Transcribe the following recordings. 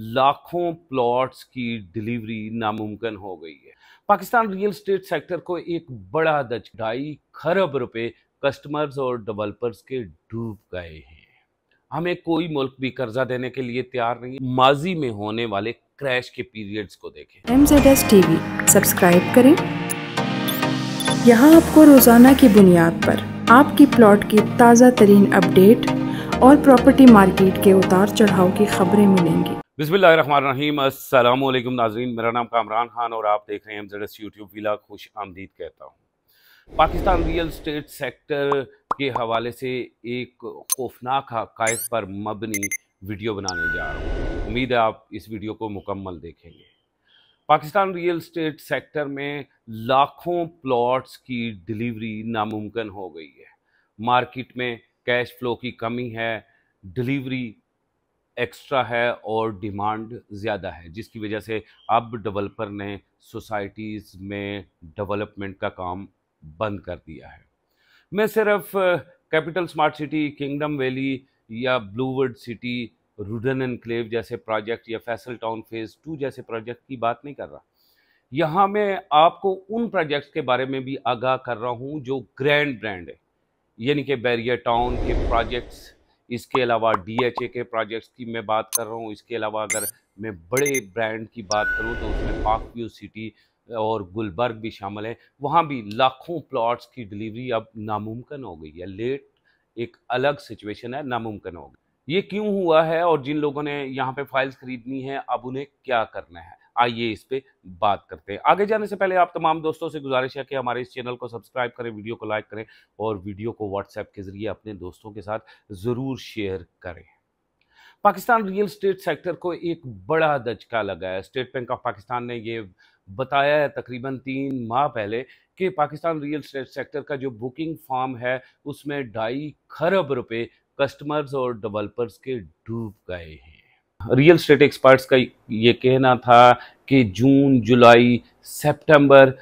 लाखों प्लॉट्स की डिलीवरी नामुमकिन हो गई है पाकिस्तान रियल स्टेट सेक्टर को एक बड़ा दच ढाई खरब रुपए कस्टमर्स और डेवलपर्स के डूब गए हैं हमें कोई मुल्क भी कर्जा देने के लिए तैयार नहीं माजी में होने वाले क्रैश के पीरियड्स को देखें M Z S TV subscribe करें यहाँ आपको रोजाना की बुनियाद पर आपकी प्लॉट की ताज़ा तरीन अपडेट और प्रॉपर्टी मार्केट के उतार चढ़ाव की खबरें मिलेंगी बिसमीम अल्लाम नाजरीन मेरा नाम कामरान खान और आप देख रहे हैं एमजेडस यूट्यूब वीला खुश आमदीद कहता हूँ पाकिस्तान रियल स्टेट सेक्टर के हवाले से एक खौफनाक हक़ पर मबनी वीडियो बनाने जा रहा हूँ उम्मीद है आप इस वीडियो को मुकम्मल देखेंगे पाकिस्तान रियल स्टेट सेक्टर में लाखों प्लॉट्स की डिलीवरी नामुमकिन हो गई है मार्केट में कैश फ्लो की कमी है डिलीवरी एक्स्ट्रा है और डिमांड ज़्यादा है जिसकी वजह से अब डेवलपर ने सोसाइटीज़ में डेवलपमेंट का काम बंद कर दिया है मैं सिर्फ Capital Smart City Kingdom Valley या ब्लूवर्ड सिटी रूडन एनक्लेव जैसे प्रोजेक्ट या फैसल टाउन फेज़ टू जैसे प्रोजेक्ट की बात नहीं कर रहा यहाँ मैं आपको उन प्रोजेक्ट्स के बारे में भी आगाह कर रहा हूँ जो ग्रैंड ब्रांड है यानी कि बैरियर टाउन के प्रोजेक्ट्स इसके अलावा डीएचए के प्रोजेक्ट्स की मैं बात कर रहा हूँ इसके अलावा अगर मैं बड़े ब्रांड की बात करूँ तो उसमें पाक व्यू सिटी और गुलबर्ग भी शामिल है वहाँ भी लाखों प्लॉट्स की डिलीवरी अब नामुमकिन हो गई है लेट एक अलग सिचुएशन है नामुमकिन हो गई ये क्यों हुआ है और जिन लोगों ने यहाँ पे फाइल्स खरीदनी है अब उन्हें क्या करना है आइए इस पर बात करते हैं आगे जाने से पहले आप तमाम दोस्तों से गुजारिश है कि हमारे इस चैनल को सब्सक्राइब करें वीडियो को लाइक करें और वीडियो को व्हाट्सएप के ज़रिए अपने दोस्तों के साथ ज़रूर शेयर करें पाकिस्तान रियल स्टेट सेक्टर को एक बड़ा दचका लगा है स्टेट बैंक ऑफ पाकिस्तान ने ये बताया है तकरीबन तीन माह पहले कि पाकिस्तान रियल स्टेट सेक्टर का जो बुकिंग फॉर्म है उसमें ढाई खरब रुपए कस्टमर्स और डेवलपर्स के डूब गए हैं रियल स्टेट एक्सपर्ट्स का ये कहना था कि जून जुलाई सितंबर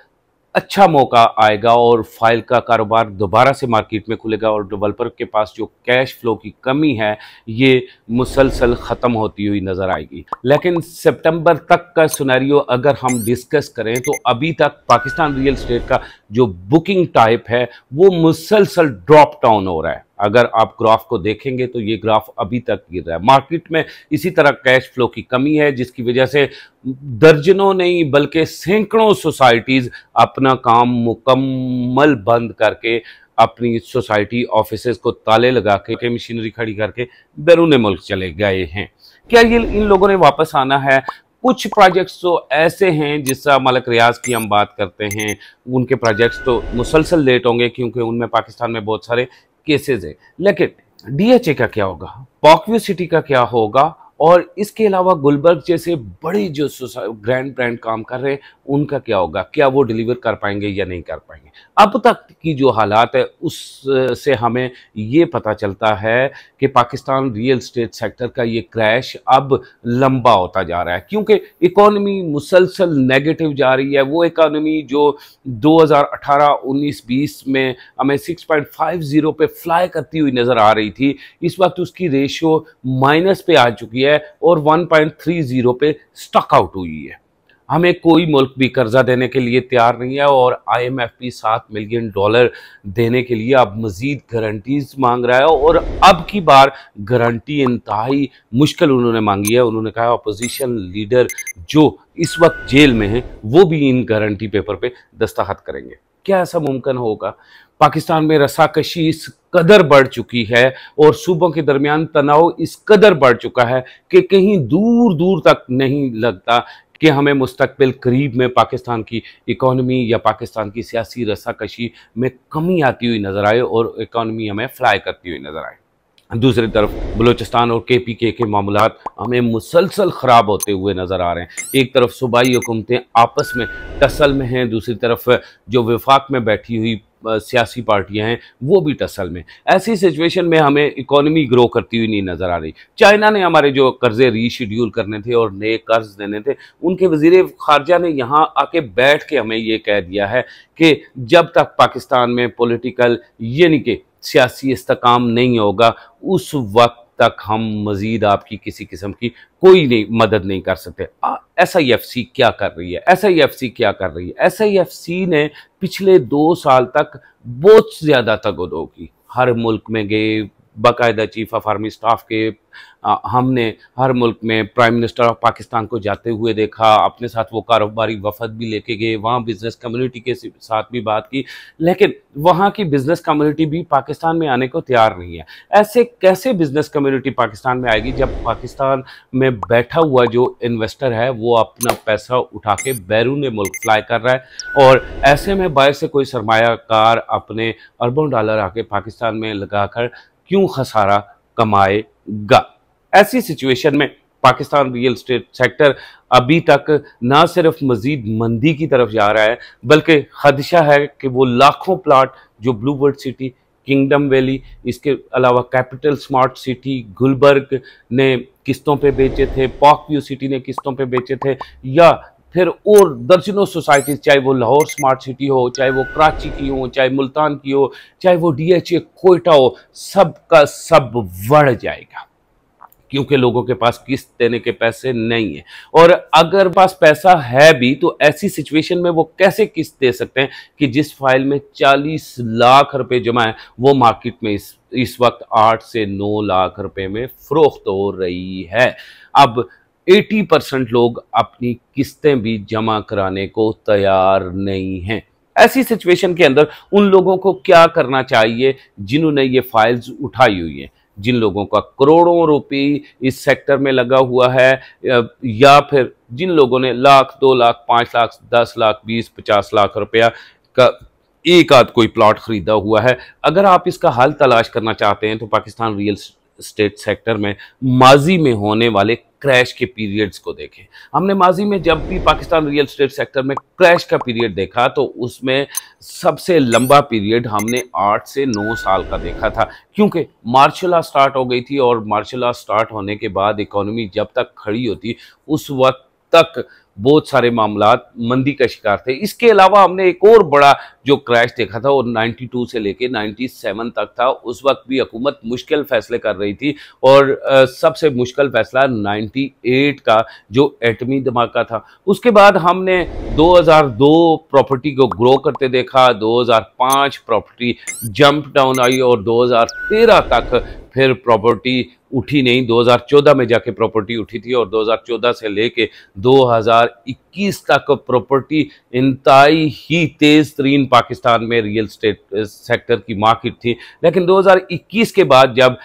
अच्छा मौका आएगा और फाइल का कारोबार दोबारा से मार्केट में खुलेगा और डेवलपर के पास जो कैश फ्लो की कमी है ये मुसलसल ख़त्म होती हुई नज़र आएगी लेकिन सितंबर तक का सुनारियो अगर हम डिस्कस करें तो अभी तक पाकिस्तान रियल स्टेट का जो बुकिंग टाइप है वो मुसलसल ड्रॉप डाउन हो रहा है अगर आप ग्राफ को देखेंगे तो ये ग्राफ अभी तक गिर रहा है मार्केट में इसी तरह कैश फ्लो की कमी है जिसकी वजह से दर्जनों नहीं बल्कि सैकड़ों सोसाइटीज़ अपना काम मुकम्मल बंद करके अपनी सोसाइटी ऑफिस को ताले लगा के मशीनरी खड़ी करके बैरून मुल्क चले गए हैं क्या ये इन लोगों ने वापस आना है कुछ प्रोजेक्ट्स तो ऐसे हैं जिस तरह मलक रियाज की हम बात करते हैं उनके प्रोजेक्ट्स तो मुसलसल लेट होंगे क्योंकि उनमें पाकिस्तान में बहुत सारे केसेज हैं लेकिन डी का क्या होगा पॉक्यू सिटी का क्या होगा और इसके अलावा गुलबर्ग जैसे बड़े जो ग्रैंड ब्रांड काम कर रहे हैं उनका क्या होगा क्या वो डिलीवर कर पाएंगे या नहीं कर पाएंगे अब तक की जो हालात है उससे हमें ये पता चलता है कि पाकिस्तान रियल स्टेट सेक्टर का ये क्रैश अब लंबा होता जा रहा है क्योंकि इकोनॉमी मुसलसल नेगेटिव जा रही है वो इकोनमी जो 2018 19 20 में हमें 6.50 पे फ्लाई करती हुई नज़र आ रही थी इस वक्त उसकी रेशियो माइनस पे आ चुकी है है और 1.30 पे स्टक आउट हुई है हमें कोई मुल्क भी कर्जा देने के लिए तैयार नहीं है और आईएमएफ भी सात मिलियन डॉलर देने के लिए अब मजीद गारंटीज मांग रहा है और अब की बार गारंटी इंतहाई मुश्किल उन्होंने मांगी है उन्होंने कहा अपोजिशन लीडर जो इस वक्त जेल में है वो भी इन गारंटी पेपर पे दस्तखत करेंगे क्या ऐसा मुमकिन होगा पाकिस्तान में रसाकशी इस कदर बढ़ चुकी है और सूबों के दरमियान तनाव इस कदर बढ़ चुका है कि कहीं दूर दूर तक नहीं लगता कि हमें मुस्तबिल करीब में पाकिस्तान की इकॉनमी या पाकिस्तान की सियासी रसाकशी में कमी आती हुई नज़र आए और इकॉनमी हमें फ्लाई करती हुई नज़र आए दूसरी तरफ बलूचिस्तान और के पी के के मामला हमें मुसलसल ख़राब होते हुए नज़र आ रहे हैं एक तरफ सूबाई हुकूमतें आपस में टसल में हैं दूसरी तरफ जो विफाक में बैठी हुई सियासी पार्टियां हैं वो भी टसल में ऐसी सिचुएशन में हमें इकोनॉमी ग्रो करती हुई नहीं नज़र आ रही चाइना ने हमारे जो कर्ज़े रीशेड्यूल करने थे और नए कर्ज देने थे उनके वजीर खारजा ने यहाँ आके बैठ के हमें ये कह दिया है कि जब तक पाकिस्तान में पॉलिटिकल यानी कि सियासी इस्तकाम नहीं होगा उस वक्त तक हम मज़ीद आपकी किसी किस्म की कोई नहीं मदद नहीं कर सकते एस आई एफ सी क्या कर रही है एस आई एफ सी क्या कर रही है एस आई एफ सी ने पिछले दो साल तक बहुत ज़्यादा तगोदो की हर मुल्क में गए बाकायदा चीफ ऑफ आर्मी स्टाफ के आ, हमने हर मुल्क में प्राइम मिनिस्टर ऑफ पाकिस्तान को जाते हुए देखा अपने साथ वो कारोबारी वफद भी लेके गए वहाँ बिज़नेस कम्युनिटी के साथ भी बात की लेकिन वहाँ की बिज़नेस कम्युनिटी भी पाकिस्तान में आने को तैयार नहीं है ऐसे कैसे बिज़नेस कम्युनिटी पाकिस्तान में आएगी जब पाकिस्तान में बैठा हुआ जो इन्वेस्टर है वो अपना पैसा उठा के बैरून मुल्क फ्लाई कर रहा है और ऐसे में बाहर से कोई सरमाकार अपने अरबों डॉलर आके पाकिस्तान में लगाकर क्यों खसारा कमाएगा ऐसी सिचुएशन में पाकिस्तान रियल स्टेट सेक्टर अभी तक ना सिर्फ मजीद मंदी की तरफ जा रहा है बल्कि खदशा है कि वो लाखों प्लाट जो ब्लू सिटी किंगडम वैली इसके अलावा कैपिटल स्मार्ट सिटी गुलबर्ग ने किस्तों पे बेचे थे पॉक व्यू सिटी ने किस्तों पे बेचे थे या फिर और दर्जनों सोसाइटीज़ चाहे वो लाहौर स्मार्ट सिटी हो चाहे वो कराची की हो चाहे मुल्तान की हो चाहे वो डी एच ए कोयटा हो सब का सब बढ़ जाएगा क्योंकि लोगों के पास किस्त देने के पैसे नहीं है और अगर पास पैसा है भी तो ऐसी सिचुएशन में वो कैसे किस्त दे सकते हैं कि जिस फाइल में 40 लाख रुपए जमा है वो मार्केट में इस इस वक्त 8 से 9 लाख रुपए में फरोख्त हो रही है अब 80 परसेंट लोग अपनी किस्तें भी जमा कराने को तैयार नहीं हैं ऐसी सिचुएशन के अंदर उन लोगों को क्या करना चाहिए जिन्होंने ये फाइल्स उठाई हुई हैं जिन लोगों का करोड़ों रुपये इस सेक्टर में लगा हुआ है या फिर जिन लोगों ने लाख दो लाख पाँच लाख दस लाख बीस पचास लाख रुपया का एक आध कोई प्लॉट ख़रीदा हुआ है अगर आप इसका हल तलाश करना चाहते हैं तो पाकिस्तान रियल स्टेट सेक्टर में माजी में होने वाले क्रैश के पीरियड्स को देखें हमने माजी में जब भी पाकिस्तान रियल स्टेट सेक्टर में क्रैश का पीरियड देखा तो उसमें सबसे लंबा पीरियड हमने आठ से नौ साल का देखा था क्योंकि मार्शल स्टार्ट हो गई थी और मार्शल स्टार्ट होने के बाद इकोनॉमी जब तक खड़ी होती उस वक्त तक बहुत सारे मामला मंदी का शिकार थे इसके अलावा हमने एक और बड़ा जो क्रैश देखा था वो 92 से लेके 97 तक था उस वक्त भी हुकूमत मुश्किल फैसले कर रही थी और सबसे मुश्किल फैसला 98 का जो एटमी धमाका था उसके बाद हमने 2002 प्रॉपर्टी को ग्रो करते देखा 2005 प्रॉपर्टी जंप डाउन आई और 2013 तक फिर प्रॉपर्टी उठी नहीं 2014 में जाके प्रॉपर्टी उठी थी और 2014 से लेके 2021 तक प्रॉपर्टी इंतई ही तेज़ तरीन पाकिस्तान में रियल स्टेट सेक्टर की मार्केट थी लेकिन 2021 के बाद जब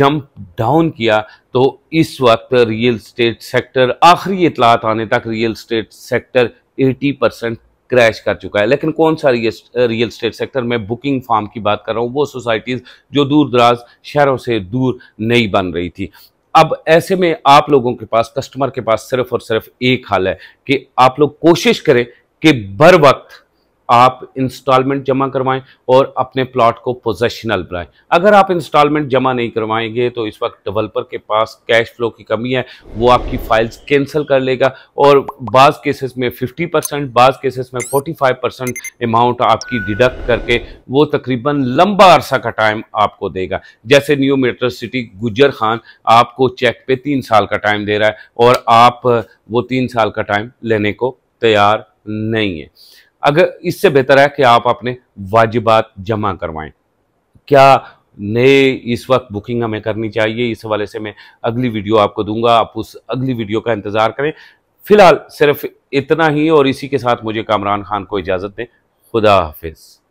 जंप डाउन किया तो इस वक्त रियल स्टेट सेक्टर आखिरी इतलात आने तक real estate sector 80 percent crash कर चुका है लेकिन कौन सा रियल स्टेट सेक्टर में बुकिंग फार्म की बात कर रहा हूँ वो सोसाइटीज़ जो दूर दराज शहरों से दूर नहीं बन रही थी अब ऐसे में आप लोगों के पास कस्टमर के पास सिर्फ और सिर्फ एक हाल है कि आप लोग कोशिश करें कि बर वक्त आप इंस्टॉलमेंट जमा करवाएं और अपने प्लॉट को पोजेशनल बनाएं अगर आप इंस्टॉलमेंट जमा नहीं करवाएंगे तो इस वक्त डेवलपर के पास कैश फ्लो की कमी है वो आपकी फाइल्स कैंसिल कर लेगा और बाज़ केसेस में 50 परसेंट बाज़ केसेस में 45 परसेंट अमाउंट आपकी डिडक्ट करके वो तकरीबन लंबा अरसा का टाइम आपको देगा जैसे न्यू मेट्रो सिटी गुजर खान आपको चेक पे तीन साल का टाइम दे रहा है और आप वो तीन साल का टाइम लेने को तैयार नहीं है अगर इससे बेहतर है कि आप अपने वाजिबात जमा करवाएं क्या नए इस वक्त बुकिंग हमें करनी चाहिए इस हवाले से मैं अगली वीडियो आपको दूंगा आप उस अगली वीडियो का इंतज़ार करें फ़िलहाल सिर्फ इतना ही और इसी के साथ मुझे कामरान खान को इजाज़त दें खुदा हाफिज़